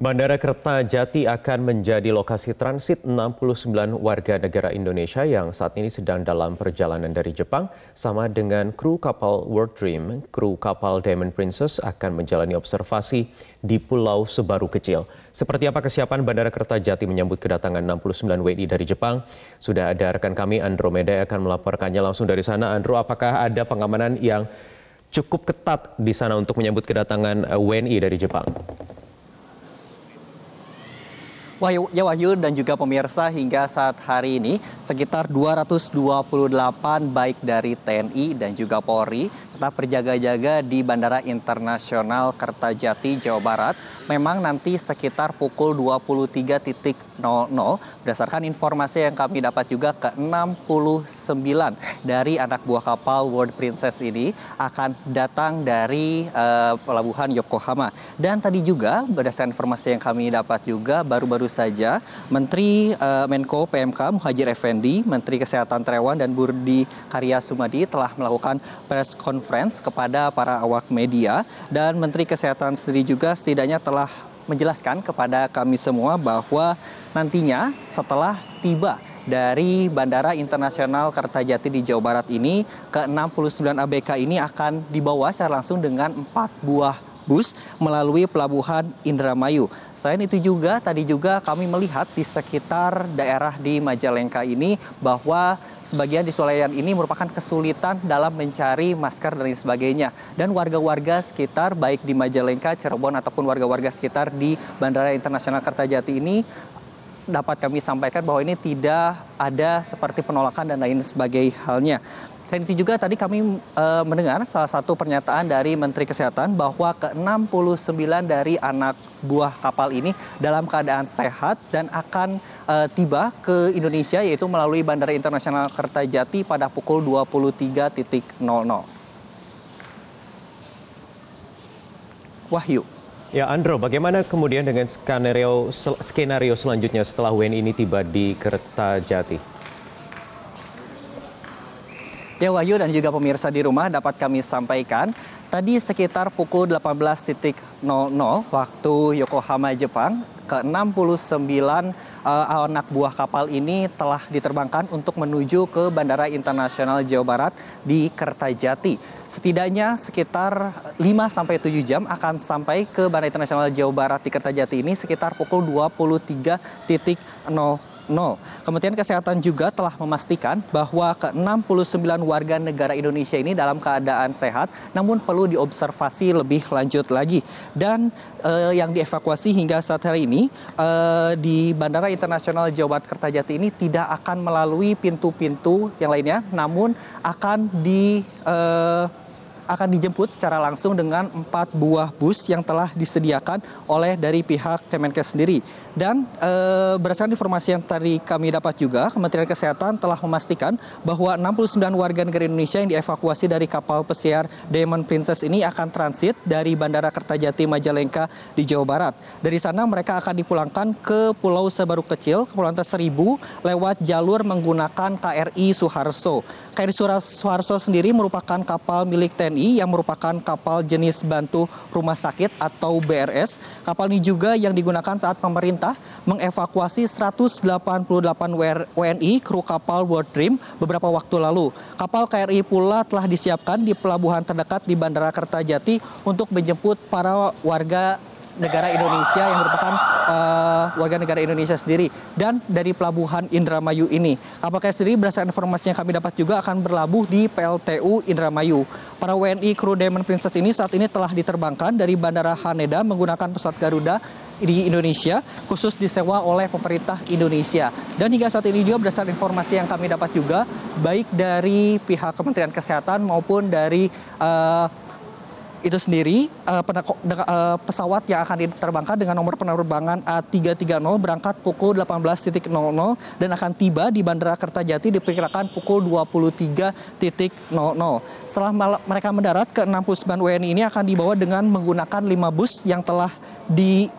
Bandara Kertajati akan menjadi lokasi transit 69 warga negara Indonesia yang saat ini sedang dalam perjalanan dari Jepang sama dengan kru kapal World Dream, kru kapal Diamond Princess akan menjalani observasi di Pulau Sebaru Kecil. Seperti apa kesiapan Bandara Kertajati menyambut kedatangan 69 WNI dari Jepang? Sudah ada rekan kami Andromeda yang akan melaporkannya langsung dari sana. Andro, apakah ada pengamanan yang cukup ketat di sana untuk menyambut kedatangan WNI dari Jepang? Ya Wahyu dan juga pemirsa hingga saat hari ini sekitar 228 baik dari TNI dan juga Polri tetap berjaga-jaga di Bandara Internasional Kertajati, Jawa Barat. Memang nanti sekitar pukul 23.00 berdasarkan informasi yang kami dapat juga ke 69 dari anak buah kapal World Princess ini akan datang dari uh, pelabuhan Yokohama. Dan tadi juga berdasarkan informasi yang kami dapat juga baru-baru saja Menteri uh, Menko PMK Muhajir Effendi, Menteri Kesehatan Trewan dan Burdi Karya Sumadi telah melakukan press conference kepada para awak media dan Menteri Kesehatan sendiri juga setidaknya telah menjelaskan kepada kami semua bahwa nantinya setelah tiba dari Bandara Internasional Kertajati di Jawa Barat ini ke 69 ABK ini akan dibawa secara langsung dengan empat buah bus melalui pelabuhan Indramayu. Selain itu juga tadi juga kami melihat di sekitar daerah di Majalengka ini bahwa sebagian di Sulayan ini merupakan kesulitan dalam mencari masker dan lain sebagainya. Dan warga-warga sekitar baik di Majalengka, Cirebon ataupun warga-warga sekitar di Bandara Internasional Kertajati ini dapat kami sampaikan bahwa ini tidak ada seperti penolakan dan lain sebagai halnya. Selain itu juga tadi kami e, mendengar salah satu pernyataan dari Menteri Kesehatan bahwa ke-69 dari anak buah kapal ini dalam keadaan sehat dan akan e, tiba ke Indonesia yaitu melalui Bandara Internasional Kertajati pada pukul 23.00. Wahyu. Ya Andro, bagaimana kemudian dengan skenario, skenario selanjutnya setelah WNI ini tiba di Kertajati? Ya Wahyu dan juga pemirsa di rumah dapat kami sampaikan tadi sekitar pukul 18.00 waktu Yokohama Jepang ke-69 uh, eh, anak buah kapal ini telah diterbangkan untuk menuju ke Bandara Internasional Jawa Barat di Kertajati. Setidaknya sekitar 5 sampai 7 jam akan sampai ke Bandara Internasional Jawa Barat di Kertajati ini sekitar pukul 23.00 Kementerian Kesehatan juga telah memastikan bahwa ke-69 warga negara Indonesia ini dalam keadaan sehat namun perlu diobservasi lebih lanjut lagi. Dan eh, yang dievakuasi hingga saat hari ini eh, di Bandara Internasional Jawa Kertajati ini tidak akan melalui pintu-pintu yang lainnya namun akan di eh, akan dijemput secara langsung dengan empat buah bus yang telah disediakan oleh dari pihak Kemenkes sendiri. Dan e, berdasarkan informasi yang tadi kami dapat juga, Kementerian Kesehatan telah memastikan bahwa 69 warga negara Indonesia yang dievakuasi dari kapal pesiar Diamond Princess ini akan transit dari Bandara Kertajati Majalengka di Jawa Barat. Dari sana mereka akan dipulangkan ke Pulau Sebaru Kecil, Kepulauan Seribu lewat jalur menggunakan KRI Suharto. KRI Suharto sendiri merupakan kapal milik TNI TNI yang merupakan kapal jenis bantu rumah sakit atau BRS. Kapal ini juga yang digunakan saat pemerintah mengevakuasi 188 WNI kru kapal World Dream beberapa waktu lalu. Kapal KRI pula telah disiapkan di pelabuhan terdekat di Bandara Kertajati untuk menjemput para warga negara Indonesia yang merupakan eh, warga negara Indonesia sendiri dan dari pelabuhan Indramayu ini. Apakah sendiri berdasarkan informasi yang kami dapat juga akan berlabuh di PLTU Indramayu. Para WNI kru Diamond Princess ini saat ini telah diterbangkan dari Bandara Haneda menggunakan pesawat Garuda di Indonesia khusus disewa oleh pemerintah Indonesia. Dan hingga saat ini juga berdasarkan informasi yang kami dapat juga baik dari pihak Kementerian Kesehatan maupun dari uh, itu sendiri eh, eh, pesawat yang akan diterbangkan dengan nomor penerbangan eh, A330 berangkat pukul 18.00 dan akan tiba di Bandara Kertajati diperkirakan pukul 23.00. Setelah mereka mendarat ke 69 WNI ini akan dibawa dengan menggunakan 5 bus yang telah di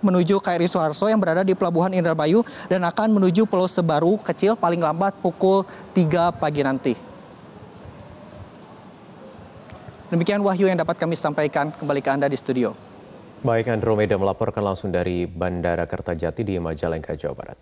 menuju KRI Soeharto yang berada di Pelabuhan Indramayu dan akan menuju Pulau Sebaru kecil paling lambat pukul 3 pagi nanti. Demikian Wahyu yang dapat kami sampaikan kembali ke Anda di studio. Baik, Andromeda melaporkan langsung dari Bandara Kertajati di Majalengka, Jawa Barat.